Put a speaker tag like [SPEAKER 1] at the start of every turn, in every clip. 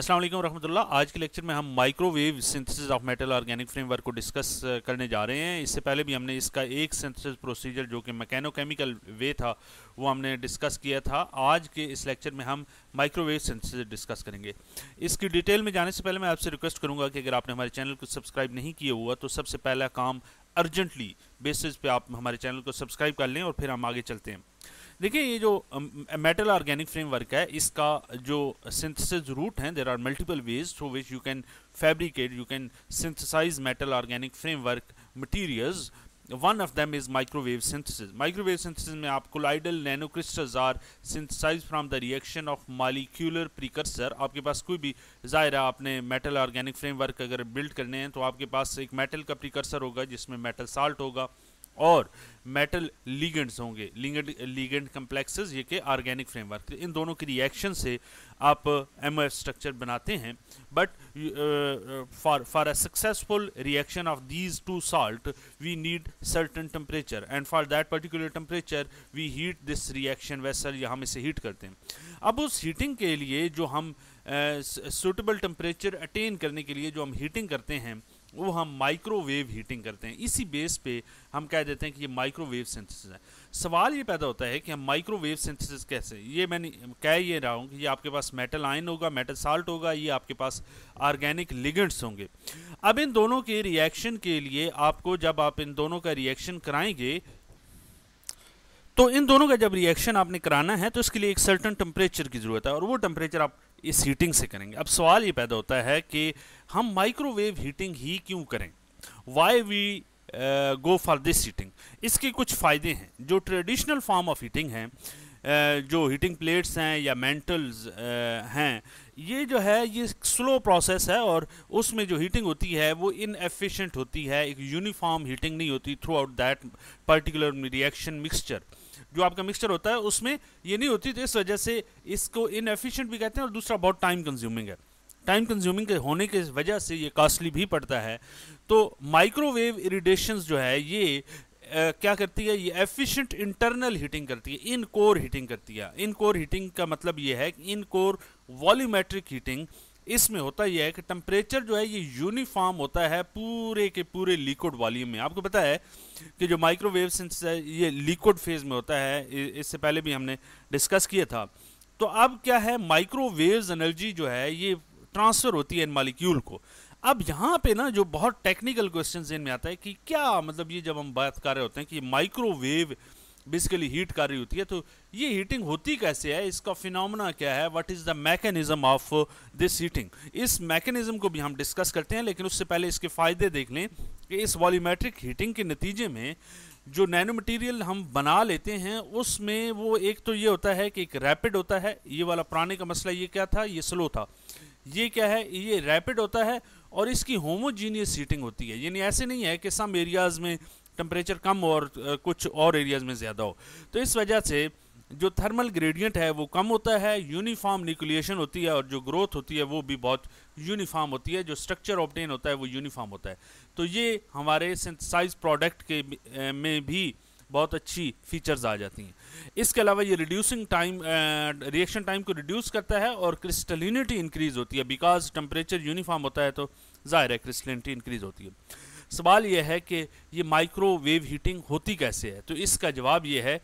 [SPEAKER 1] अस्सलाम वालेकुम रहमतुल्लाह आज के लेक्चर में हम microwave synthesis of metal organic framework को डिस्कस करने जा रहे हैं इससे पहले भी हमने इसका एक सिंथेसिस प्रोसीजर जो कि मैकेनोकेमिकल वे था वो हमने डिस्कस किया था आज के इस लेक्चर में हम माइक्रोवेव सिंथेसिस डिस्कस करेंगे इसकी डिटेल में जाने से पहले मैं आपसे रिक्वेस्ट करूँगा कि अगर आपने हमारे चैनल को सब्सक्राइब नहीं किया हुआ तो सबसे पहला काम अर्जेंटली बेसिस पे आप हमारे चैनल को सब्सक्राइब कर लें और फिर हम आगे चलते हैं देखिए ये जो मेटल ऑर्गेनिक फ्रेमवर्क है इसका जो सिंथेसिस रूट हैं there are multiple ways through which you can fabricate you can synthesize metal organic framework materials one of them is microwave synthesis microwave synthesis में आप colloidal nano crystals are synthesize from the reaction of molecular precursor आपके पास कोई भी ज़ाहिर है आपने metal organic framework अगर बिल्ड करने हैं तो आपके पास एक मेटल का प्रीकर्सर होगा जिसमें मेटल साल्ट होगा और मेटल लीगेंट्स होंगे लीगेंट लीगेंट कम्प्लेक्सेज ये के ऑर्गेनिक फ्रेमवर्क इन दोनों की रिएक्शन से आप एम uh, स्ट्रक्चर बनाते हैं but for for a successful reaction of these two salt we need certain temperature and for that particular temperature we heat this reaction vessel या हम इसे heat करते हैं अब उस हीटिंग के लिए जो हम सूटेबल टेम्परेचर अटेन करने के लिए जो हम हीटिंग करते हैं वो हम माइक्रोवेव हीटिंग करते हैं इसी बेस पे हम कह देते हैं कि ये माइक्रोवेव सिंथेसिस है सवाल ये पैदा होता है कि हम माइक्रोवेव सिंथेसिस कैसे ये मैंने कह ये रहा हूँ कि ये आपके पास मेटल आयन होगा मेटल साल्ट होगा ये आपके पास ऑर्गेनिक लिगेंट्स होंगे अब इन दोनों के रिएक्शन के लिए आपको जब आप इन दोनों का रिएक्शन कराएंगे तो इन दोनों का जब रिएक्शन आपने कराना है तो इसके लिए एक सर्टन टेम्परेचर की ज़रूरत है और वो टेम्परेचर आप इस हीटिंग से करेंगे अब सवाल ये पैदा होता है कि हम माइक्रोवेव हीटिंग ही क्यों करें why we go for this heating इसके कुछ फ़ायदे हैं जो ट्रेडिशनल फॉर्म ऑफ हीटिंग हैं uh, जो हीटिंग प्लेट्स हैं या मेंटल्स uh, हैं ये जो है ये स्लो प्रोसेस है और उसमें जो हीटिंग होती है वो इनएफिशिएंट होती है एक यूनिफॉर्म हीटिंग नहीं होती throughout that particular reaction mixture जो आपका मिक्सचर होता है उसमें ये नहीं होती तो इस वजह से इसको इनएफिशिएंट भी कहते हैं और दूसरा बहुत टाइम कंज्यूमिंग है टाइम कंज्यूमिंग के होने की वजह से ये कॉस्टली भी पड़ता है तो माइक्रोवेव इरीडेशन जो है ये Uh, क्या करती है ये एफिशिएंट इंटरनल हीटिंग करती है इन कोर हीटिंग करती है इन कोर हीटिंग का मतलब ये है कि इन कोर वॉल्यूमेट्रिक हीटिंग इसमें होता यह है कि टेम्परेचर जो है ये यूनिफॉर्म होता है पूरे के पूरे लिक्विड वॉल्यूम में आपको पता है कि जो माइक्रोवेव ये लिक्विड फेज में होता है इससे पहले भी हमने डिस्कस किया था तो अब क्या है माइक्रोवेव एनर्जी जो है ये ट्रांसफ़र होती है इन मालिक्यूल को अब यहाँ पे ना जो बहुत टेक्निकल क्वेश्चन में आता है कि क्या मतलब ये जब हम बात कर रहे होते हैं कि माइक्रोवेव बेसिकली हीट कर रही होती है तो ये हीटिंग होती कैसे है इसका फिनोमेना क्या है what is the mechanism of this heating इस मैकेनिज्म को भी हम डिस्कस करते हैं लेकिन उससे पहले इसके फ़ायदे देख लें कि इस वॉलीमेट्रिक हीटिंग के नतीजे में जो नैनो मटेरियल हम बना लेते हैं उसमें वो एक तो ये होता है कि एक रैपिड होता है ये वाला पुराने का मसला ये क्या था ये स्लो था ये क्या है ये रैपिड होता है और इसकी होमोजीनियस हीटिंग होती है यानी ऐसे नहीं है कि सम एरियाज़ में टेम्परेचर कम और कुछ और एरियाज में ज़्यादा हो तो इस वजह से जो थर्मल ग्रेडियंट है वो कम होता है यूनिफॉर्म न्यूक्लिएशन होती है और जो ग्रोथ होती है वो भी बहुत यूनिफॉर्म होती है जो स्ट्रक्चर ऑप्टेन होता है वो यूनिफॉर्म होता है तो ये हमारे सिंथेसाइज प्रोडक्ट के में भी बहुत अच्छी फीचर्स आ जाती हैं इसके अलावा ये रिड्यूसिंग टाइम रिएक्शन टाइम को रिड्यूस करता है और क्रिस्टलिनिटी इंक्रीज़ होती है बिकॉज टेम्परेचर यूनिफॉर्म होता है तो ज़ाहिर है क्रिस्टलिनिटी इंक्रीज़ होती है सवाल यह है कि ये माइक्रोवेव हीटिंग होती कैसे है तो इसका जवाब यह है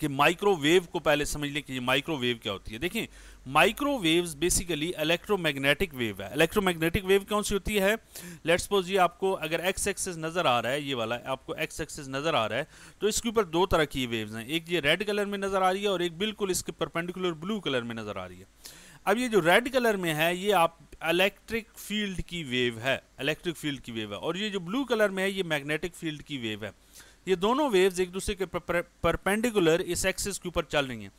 [SPEAKER 1] कि माइक्रोवेव को पहले समझ लें कि ये माइक्रोवेव क्या होती है देखिए माइक्रोवेव्स बेसिकली इलेक्ट्रोमैग्नेटिक वेव है इलेक्ट्रोमैग्नेटिक वेव कौन सी होती है लेट्स सपोज ये आपको अगर एक्स एक्सेस नज़र आ रहा है ये वाला आपको एक्स एक्सेस नज़र आ रहा है तो इसके ऊपर दो तरह की वेव्स हैं एक ये रेड कलर में नज़र आ रही है और एक बिल्कुल इसके परपेंडिकुलर ब्लू कलर में नज़र आ रही है अब ये जो रेड कलर में है ये आप इलेक्ट्रिक फील्ड की वेव है इलेक्ट्रिक फील्ड की वेव है और ये जो ब्लू कलर में है ये मैग्नेटिक फील्ड की वेव है ये दोनों वेव्स एक दूसरे के परपेंडिकुलर इस एक्सिस के ऊपर चल रही हैं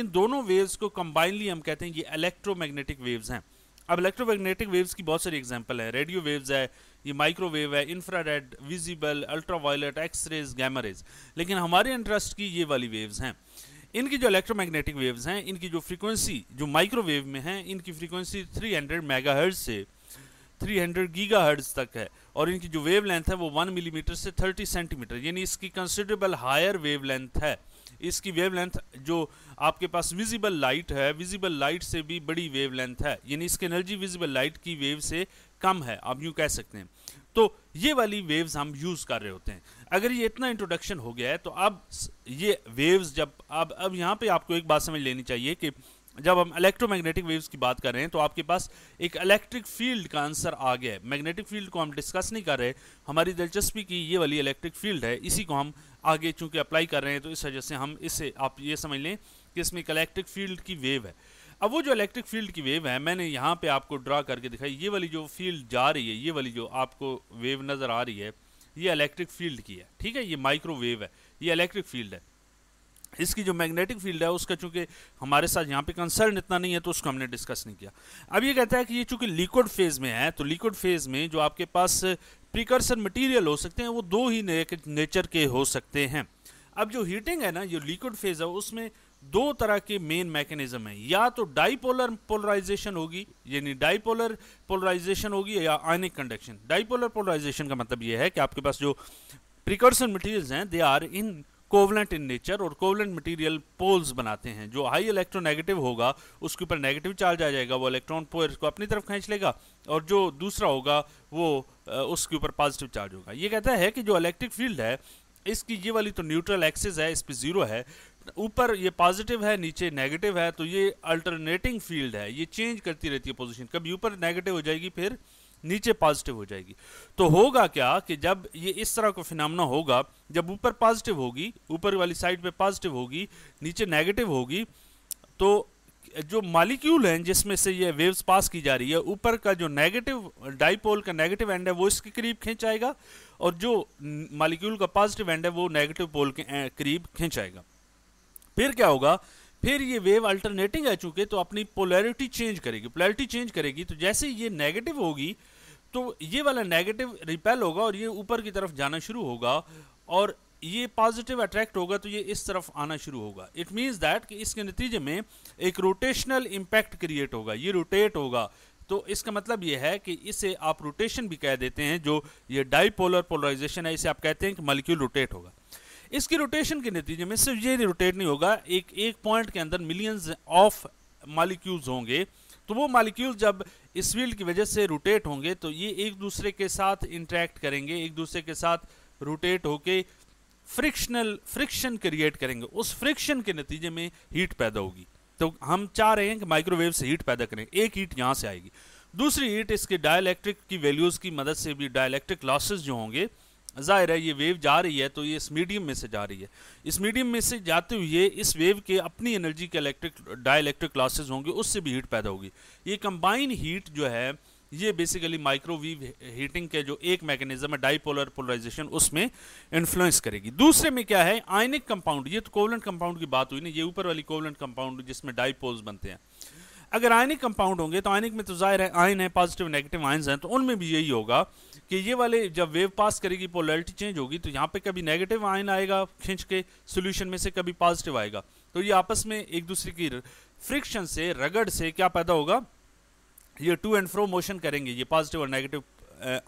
[SPEAKER 1] इन दोनों वेव्स को कंबाइनली हम कहते हैं ये इलेक्ट्रोमैग्नेटिक वेव्स हैं अब इलेक्ट्रोमैग्नेटिक वेव्स की बहुत सारी एग्जांपल है रेडियो वेव्स है ये माइक्रोवेव है infrared visible ultraviolet X rays gamma rays लेकिन हमारे इंटरेस्ट की ये वाली वेव्स हैं इनकी जो इलेक्ट्रोमैग्नेटिक वेव्स हैं इनकी जो फ्रीक्वेंसी जो माइक्रोवेव में है इनकी फ्रीक्वेंसी 300 हंड्रेड मेगाहर्ट्ज से 300 हंड्रेड गीगा हर्ट्ज तक है और इनकी जो वेव लेंथ है वो 1 मिलीमीटर mm से 30 सेंटीमीटर यानी इसकी कंसिडरेबल हायर वेव लेंथ है इसकी वेव लेंथ जो आपके पास विजिबल लाइट है विजिबल लाइट से भी बड़ी वेव लेंथ है यानी इसकी एनर्जी विजिबल लाइट की वेव से कम है आप यूँ कह सकते हैं तो ये वाली वेव्स हम यूज़ कर रहे होते हैं अगर ये इतना इंट्रोडक्शन हो गया है तो अब ये वेव्स जब अब अब यहाँ पे आपको एक बात समझ लेनी चाहिए कि जब हम इलेक्ट्रोमैग्नेटिक वेव्स की बात कर रहे हैं तो आपके पास एक इलेक्ट्रिक फील्ड का आंसर आ गया है मैग्नेटिक फील्ड को हम डिस्कस नहीं कर रहे हमारी दिलचस्पी की ये वाली इलेक्ट्रिक फील्ड है इसी को हम आगे चूंकि अप्लाई कर रहे हैं तो इस वजह से हम इसे आप ये समझ लें कि इसमें एक इलेक्ट्रिक फील्ड की वेव है अब वो जो इलेक्ट्रिक फील्ड की वेव है मैंने यहाँ पे आपको ड्रा करके दिखाई ये वाली जो फील्ड जा रही है ये वाली जो आपको वेव नज़र आ रही है ये इलेक्ट्रिक फील्ड की है ठीक है ये माइक्रोवेव है ये इलेक्ट्रिक फील्ड है इसकी जो मैग्नेटिक फील्ड है उसका चूंकि हमारे साथ यहाँ पे कंसर्न इतना नहीं है तो उसको हमने डिस्कस नहीं किया अब ये कहता है कि ये चूंकि लिक्विड फेज में है तो लिक्विड फेज में जो आपके पास प्रिकर्सर मटेरियल हो सकते हैं वो दो ही नेचर के हो सकते हैं अब जो हीटिंग है ना जो लिक्विड फेज है उसमें दो तरह के मेन मैकेनिज्म है या तो डाइपोलर पोलराइजेशन होगी यानी डाइपोलर पोलराइजेशन होगी या आयनिक कंडक्शन डाइपोलर पोलराइजेशन का मतलब यह है कि आपके पास जो प्रिकर्सन मटेरियल्स हैं they are in covalent in nature और कोवलेंट मटेरियल पोल्स बनाते हैं जो हाई इलेक्ट्रोनेगेटिव होगा उसके ऊपर नेगेटिव चार्ज आ जाएगा वो इलेक्ट्रॉन पोयर को अपनी तरफ खींच लेगा और जो दूसरा होगा वो उसके ऊपर पॉजिटिव चार्ज होगा ये कहता है कि जो इलेक्ट्रिक फील्ड है इसकी ये वाली तो न्यूट्रल एक्सेस है इस पर जीरो है ऊपर ये पॉजिटिव है नीचे नेगेटिव है तो ये अल्टरनेटिंग फील्ड है ये चेंज करती रहती है पोजीशन कभी ऊपर नेगेटिव हो जाएगी फिर नीचे पॉजिटिव हो जाएगी तो होगा क्या कि जब ये इस तरह का फिनमना होगा जब ऊपर पॉजिटिव होगी ऊपर वाली साइड पे पॉजिटिव होगी नीचे नेगेटिव होगी तो जो मालिक्यूल हैं जिसमें से ये वेव्स पास की जा रही है ऊपर का जो नेगेटिव डाईपोल का नेगेटिव एंड है वो इसके करीब खींचाएगा और जो मालिक्यूल का पॉजिटिव एंड है वो नेगेटिव पोल के करीब खींचाएगा फिर क्या होगा फिर ये वेव अल्टरनेटिंग आ चुके तो अपनी पोलैरिटी चेंज करेगी पोलैरिटी चेंज करेगी तो जैसे ये नेगेटिव होगी तो ये वाला नेगेटिव रिपेल होगा और ये ऊपर की तरफ जाना शुरू होगा और ये पॉजिटिव अट्रैक्ट होगा तो ये इस तरफ आना शुरू होगा इट मीन्स दैट कि इसके नतीजे में एक रोटेशनल इम्पैक्ट क्रिएट होगा ये रोटेट होगा तो इसका मतलब ये है कि इसे आप रोटेशन भी कह देते हैं जो ये डाईपोलर पोलराइजेशन है इसे आप कहते हैं कि मलिक्यूल रोटेट होगा इसकी रोटेशन के नतीजे में सिर्फ ये रोटेट नहीं होगा एक एक पॉइंट के अंदर मिलियंस ऑफ मालिक्यूल्स होंगे तो वो मालिक्यूल जब इस फील्ड की वजह से रोटेट होंगे तो ये एक दूसरे के साथ इंटरेक्ट करेंगे एक दूसरे के साथ रोटेट होके फ्रिक्शनल फ्रिक्शन क्रिएट करेंगे उस फ्रिक्शन के नतीजे में हीट पैदा होगी तो हम चाह रहे हैं कि माइक्रोवेव से हीट पैदा करें एक हीट यहाँ से आएगी दूसरी हीट इसके डायलैक्ट्रिक की वैल्यूज़ की मदद से भी डायलैक्ट्रिक लॉसेज जो होंगे ज़ाहिर है ये वेव जा रही है तो ये इस मीडियम में से जा रही है इस मीडियम में से जाते हुए इस वेव के अपनी एनर्जी के इलेक्ट्रिक डाइलेक्ट्रिक लॉसेज होंगे उससे भी हीट पैदा होगी ये कंबाइन हीट जो है ये बेसिकली माइक्रोवेव हीटिंग के जो एक मैकेनिज्म है डाईपोलर पोलराइजेशन उसमें इन्फ्लुएंस करेगी दूसरे में क्या है आयनिक कंपाउंड ये तो कोवलेंट कंपाउंड की बात हुई ना ये ऊपर वाली कोवलेंट कंपाउंड जिसमें डाईपोल्स बनते हैं अगर आयनिक कंपाउंड होंगे तो आयनिक में तो जाहिर है आयन है पॉजिटिव नेगेटिव आयन हैं तो उनमें भी यही होगा कि ये वाले जब वेव पास करेगी पोलरिटी चेंज होगी तो यहाँ पे कभी नेगेटिव आयन आएगा खींच के सोल्यूशन में से कभी पॉजिटिव आएगा तो ये आपस में एक दूसरे की फ्रिक्शन से रगड़ से क्या पैदा होगा ये टू एंड फ्रो मोशन करेंगे ये पॉजिटिव और नेगेटिव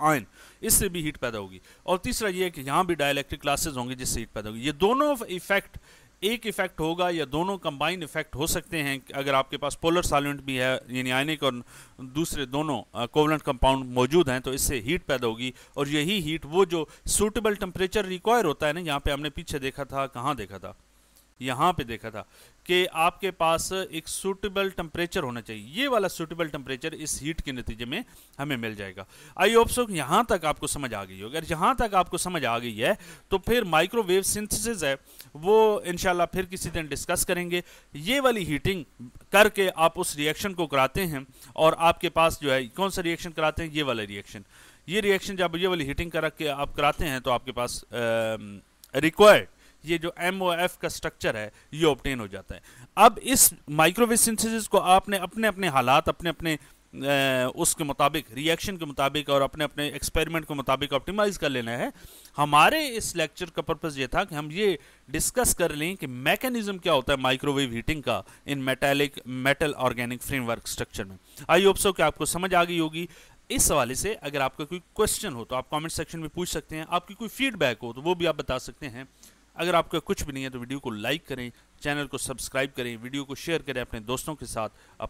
[SPEAKER 1] आयन इससे भी हीट पैदा होगी और तीसरा ये है कि यहाँ भी डायलैक्ट्रिक क्लासेज होंगे जिससे हीट पैदा होगी ये दोनों इफेक्ट एक इफेक्ट होगा या दोनों कंबाइन इफेक्ट हो सकते हैं अगर आपके पास पोलर सॉल्वेंट भी है यानी आयनिक और दूसरे दोनों कोवलेंट कंपाउंड मौजूद हैं तो इससे हीट पैदा होगी और यही हीट वो जो सूटेबल टेम्परेचर रिक्वायर होता है ना यहाँ पे हमने पीछे देखा था कहाँ देखा था यहाँ पे देखा था कि आपके पास एक सूटेबल टेम्परेचर होना चाहिए ये वाला सूटेबल टेम्परेचर इस हीट के नतीजे में हमें मिल जाएगा आई होप सो यहाँ तक आपको समझ आ गई हो अगर यहाँ तक आपको समझ आ गई है तो फिर माइक्रोवेव सिंथेसिस है वो इनशाला फिर किसी दिन डिस्कस करेंगे ये वाली हीटिंग करके आप उस रिएक्शन को कराते हैं और आपके पास जो है कौन सा रिएक्शन कराते हैं ये वाला रिएक्शन ये रिएक्शन जब ये वाली हीटिंग करा के आप कराते हैं तो आपके पास रिक्वायर्ड ये जो एम ओ एफ का स्ट्रक्चर है ये ऑप्टेन हो जाता है अब इस माइक्रोवेव सिंथेसिस को आपने अपने अपने हालात अपने अपने उसके मुताबिक रिएक्शन के मुताबिक और अपने अपने एक्सपेरिमेंट के मुताबिक ऑप्टिमाइज कर लेना है हमारे इस लेक्चर का पर्पस ये था कि हम ये डिस्कस कर लें कि मैकेनिज्म क्या होता है माइक्रोवेव हीटिंग का इन metallic metal organic framework structure में आई होप सो कि आपको समझ आ गई होगी इस हवाले से अगर आपका कोई क्वेश्चन हो तो आप कॉमेंट सेक्शन में पूछ सकते हैं आपकी कोई फीडबैक हो तो वो भी आप बता सकते हैं अगर आपका कुछ भी नहीं है तो वीडियो को लाइक करें चैनल को सब्सक्राइब करें वीडियो को शेयर करें अपने दोस्तों के साथ